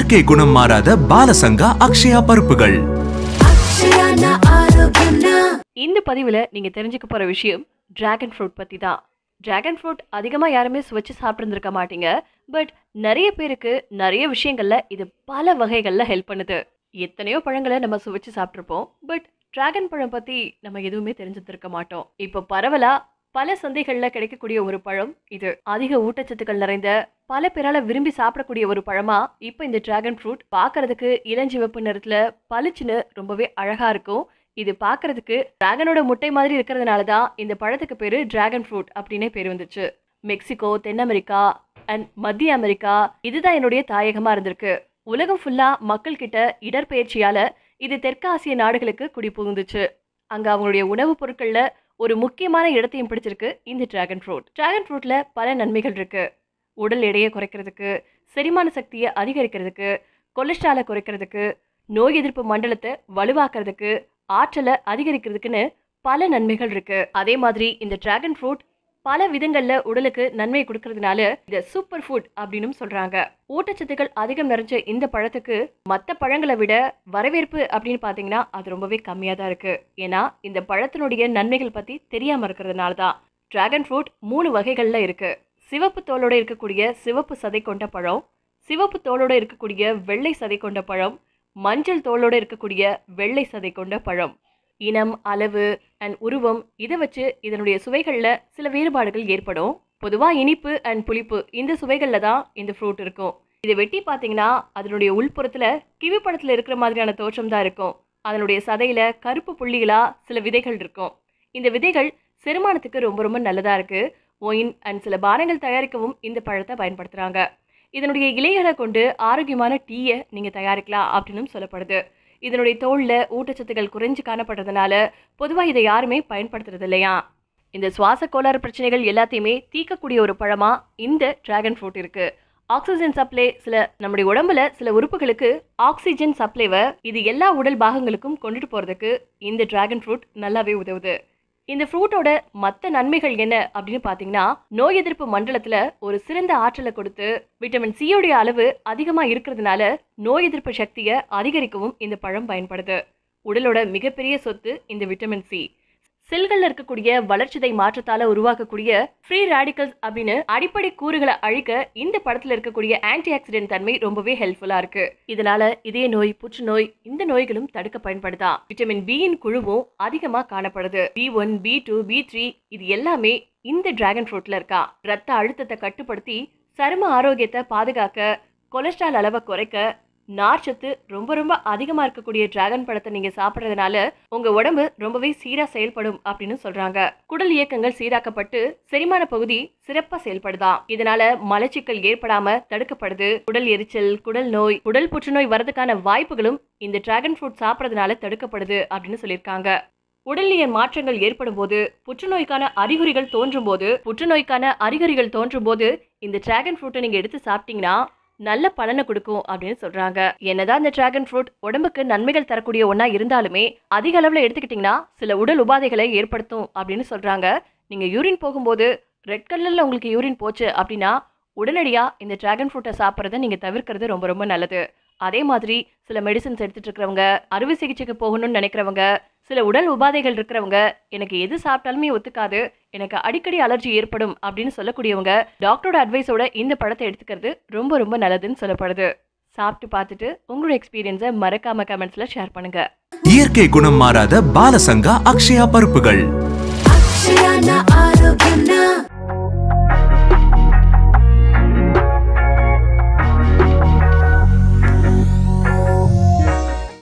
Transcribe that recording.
இயற்கை குணம் மாறாத பாலசங்கா அக்ஷயா பருப்புகள் இந்த பதிவுல நீங்க தெரிஞ்சுக்க போற விஷயம் டிராகன் ஃப்ரூட் பத்தி தான் டிராகன் ஃப்ரூட் அதிகமாக யாருமே சுவைச்சு சாப்பிட்ருந்துருக்க மாட்டீங்க பட் நிறைய பேருக்கு நிறைய விஷயங்களில் இது பல வகைகளில் ஹெல்ப் பண்ணுது எத்தனையோ பழங்களை நம்ம சுவைச்சு சாப்பிட்ருப்போம் பட் டிராகன் பழம் பற்றி நம்ம எதுவுமே தெரிஞ்சுருக்க மாட்டோம் இப்போ பரவலாக பல சந்தைகளில் கிடைக்கக்கூடிய ஒரு பழம் இது அதிக ஊட்டச்சத்துக்கள் நிறைந்த பல பேரால விரும்பி சாப்பிடக்கூடிய ஒரு பழமா இப்போ இந்த டிராகன் ஃப்ரூட் பார்க்கறதுக்கு இளஞ்சிவப்பு நிறத்துல பளிச்சுன்னு ரொம்பவே அழகா இருக்கும் இது பார்க்கறதுக்கு டிராகனோட முட்டை மாதிரி இருக்கிறதுனால தான் இந்த பழத்துக்கு பேரு டிராகன் ஃப்ரூட் அப்படின்னே பேர் வந்துச்சு மெக்சிகோ தென் அமெரிக்கா அண்ட் மத்திய அமெரிக்கா இதுதான் என்னுடைய தாயகமா இருந்திருக்கு உலகம் ஃபுல்லா மக்கள் கிட்ட இடர்பெயர்ச்சியால இது தெற்காசிய நாடுகளுக்கு குடி புகுந்துச்சு அங்க அவங்களுடைய உணவுப் பொருட்கள்ல ஒரு முக்கியமான இடத்தையும் பிடிச்சிருக்கு இந்த டிராகன் ஃப்ரூட் டிராகன் ஃப்ரூட்டில் பல நன்மைகள் இருக்குது உடல் எடையை குறைக்கிறதுக்கு செரிமான சக்தியை அதிகரிக்கிறதுக்கு கொலஸ்ட்ராலை குறைக்கிறதுக்கு நோய் எதிர்ப்பு மண்டலத்தை வலுவாக்குறதுக்கு ஆற்றலை அதிகரிக்கிறதுக்குன்னு பல நன்மைகள் இருக்குது அதே மாதிரி இந்த டிராகன் ஃப்ரூட் பல விதங்களில் உடலுக்கு நன்மை கொடுக்கறதுனால இதை சூப்பர் ஃபுட் அப்படின்னு சொல்கிறாங்க ஊட்டச்சத்துக்கள் அதிகம் நிறைஞ்ச இந்த பழத்துக்கு மற்ற பழங்களை விட வரவேற்பு அப்படின்னு பார்த்தீங்கன்னா அது ரொம்பவே கம்மியாக தான் இருக்குது ஏன்னா இந்த பழத்தினுடைய நன்மைகள் பற்றி தெரியாமல் இருக்கிறதுனால தான் டிராகன் ஃப்ரூட் மூணு வகைகளில் இருக்குது சிவப்பு தோலோட இருக்கக்கூடிய சிவப்பு சதை கொண்ட பழம் சிவப்பு தோலோட இருக்கக்கூடிய வெள்ளை சதை கொண்ட பழம் மஞ்சள் தோலோடு இருக்கக்கூடிய வெள்ளை சதை கொண்ட பழம் இனம் அளவு அண்ட் உருவம் இதை வச்சு இதனுடைய சுவைகளில் சில வேறுபாடுகள் ஏற்படும் பொதுவாக இனிப்பு அண்ட் புளிப்பு இந்த சுவைகளில் தான் இந்த ஃப்ரூட் இருக்கும் இதை வெட்டி பார்த்தீங்கன்னா அதனுடைய உள்புறத்தில் கிவி பழத்தில் இருக்கிற மாதிரியான தோற்றம் தான் இருக்கும் அதனுடைய சதையில் கருப்பு புள்ளிகளாக சில விதைகள் இருக்கும் இந்த விதைகள் செருமானத்துக்கு ரொம்ப ரொம்ப நல்லதாக இருக்குது ஒயின் அண்ட் சில பானங்கள் தயாரிக்கவும் இந்த பழத்தை பயன்படுத்துகிறாங்க இதனுடைய இலைகளை கொண்டு ஆரோக்கியமான டீயை நீங்கள் தயாரிக்கலாம் அப்படின்னு சொல்லப்படுது இதனுடைய தோளில் ஊட்டச்சத்துக்கள் குறைஞ்சு காணப்படுறதுனால பொதுவாக இதை யாருமே பயன்படுத்துறது இல்லையா இந்த சுவாச கோளாறு பிரச்சனைகள் எல்லாத்தையுமே தீக்கக்கூடிய ஒரு பழமாக இந்த டிராகன் ஃப்ரூட் இருக்குது ஆக்சிஜன் சப்ளை சில நம்முடைய உடம்புல சில உறுப்புகளுக்கு ஆக்சிஜன் சப்ளைவை இது எல்லா உடல் பாகங்களுக்கும் கொண்டுட்டு போகிறதுக்கு இந்த டிராகன் ஃப்ரூட் நல்லாவே உதவுது இந்த ஃப்ரூட்டோட மற்ற நன்மைகள் என்ன அப்படின்னு பார்த்தீங்கன்னா நோய் எதிர்ப்பு மண்டலத்தில் ஒரு சிறந்த ஆற்றலை கொடுத்து விட்டமின் சியோடைய அளவு அதிகமாக இருக்கிறதுனால நோய் எதிர்ப்பு சக்தியை அதிகரிக்கவும் இந்த பழம் பயன்படுது உடலோட மிகப்பெரிய சொத்து இந்த விட்டமின் சி செல்களில் இருக்கக்கூடிய வளர்ச்சிதை மாற்றத்தால உருவாக்கக்கூடிய ஃப்ரீ ரேடிக்கல்ஸ் அப்படின்னு அடிப்படை கூறுகளை அழிக்க இந்த படத்துல இருக்கக்கூடிய ஆன்டி ஆக்சிடென்ட் தன்மை ரொம்பவே ஹெல்ப்ஃபுல்லா இருக்கு இதனால இதய நோய் புற்றுநோய் இந்த நோய்களும் தடுக்க பயன்படுதா விட்டமின் பியின் குழுவும் அதிகமா காணப்படுது B one B two B three இது எல்லாமே இந்த டிராகன் ஃப்ரூட்ல இருக்கா ரத்த அழுத்தத்தை கட்டுப்படுத்தி சரும ஆரோக்கியத்தை பாதுகாக்க கொலஸ்ட்ரால் அளவை குறைக்க நார்ச்சத்து ரொம்ப ரொம்ப அதிகமாக இருக்கக்கூடிய டிராகன் பழத்தை நீங்கள் சாப்பிட்றதுனால உங்கள் உடம்பு ரொம்பவே சீராக செயல்படும் அப்படின்னு சொல்கிறாங்க குடல் இயக்கங்கள் சீராக்கப்பட்டு செரிமான பகுதி சிறப்பாக செயல்படுதான் இதனால மலச்சிக்கல் ஏற்படாம தடுக்கப்படுது உடல் எரிச்சல் குடல் நோய் உடல் புற்றுநோய் வரதுக்கான வாய்ப்புகளும் இந்த டிராகன் ஃப்ரூட் சாப்பிட்றதுனால தடுக்கப்படுது அப்படின்னு சொல்லியிருக்காங்க உடல்நிலை மாற்றங்கள் ஏற்படும் போது புற்றுநோய்க்கான அறிகுறிகள் தோன்றும் போது புற்றுநோய்க்கான அறிகுறிகள் தோன்றும் போது இந்த டிராகன் ஃப்ரூட்டை நீங்கள் எடுத்து சாப்பிட்டீங்கன்னா நல்ல பலனை கொடுக்கும் அப்படின்னு சொல்றாங்க என்னதான் இந்த டிராகன் ஃப்ரூட் உடம்புக்கு நன்மைகள் தரக்கூடிய ஒன்னா இருந்தாலுமே அதிக அளவுல எடுத்துக்கிட்டிங்கன்னா சில உடல் உபாதைகளை ஏற்படுத்தும் அப்படின்னு சொல்றாங்க நீங்க யூரின் போகும்போது ரெட் கலர்ல உங்களுக்கு யூரின் போச்சு அப்படின்னா உடனடியா இந்த டிராகன் ஃப்ரூட்டை சாப்பிட்றத நீங்க தவிர்க்கிறது ரொம்ப ரொம்ப நல்லது அதே மாதிரி சில மெடிசன்ஸ் எடுத்துட்டு இருக்கிறவங்க அறுவை சிகிச்சைக்கு போகணும்னு நினைக்கிறவங்க சில உடல் உபாதைகள் இருக்கிறவங்க எனக்கு எது சாப்பிட்டாலுமே ஒத்துக்காது எனக்கு அடிக்கடி அலர்ஜி ஏற்படும் அப்படின்னு சொல்லக்கூடியவங்க டாக்டரோட அட்வைஸோட இந்த படத்தை எடுத்துக்கிறது ரொம்ப ரொம்ப நல்லதுன்னு சொல்லப்படுது சாப்பிட்டு பார்த்துட்டு உங்களோட எக்ஸ்பீரியன்ஸை மறக்காம கமெண்ட்ஸ்ல ஷேர் பண்ணுங்க இயற்கை குணம் மாறாத பாலசங்கா அக்ஷயா பருப்புகள்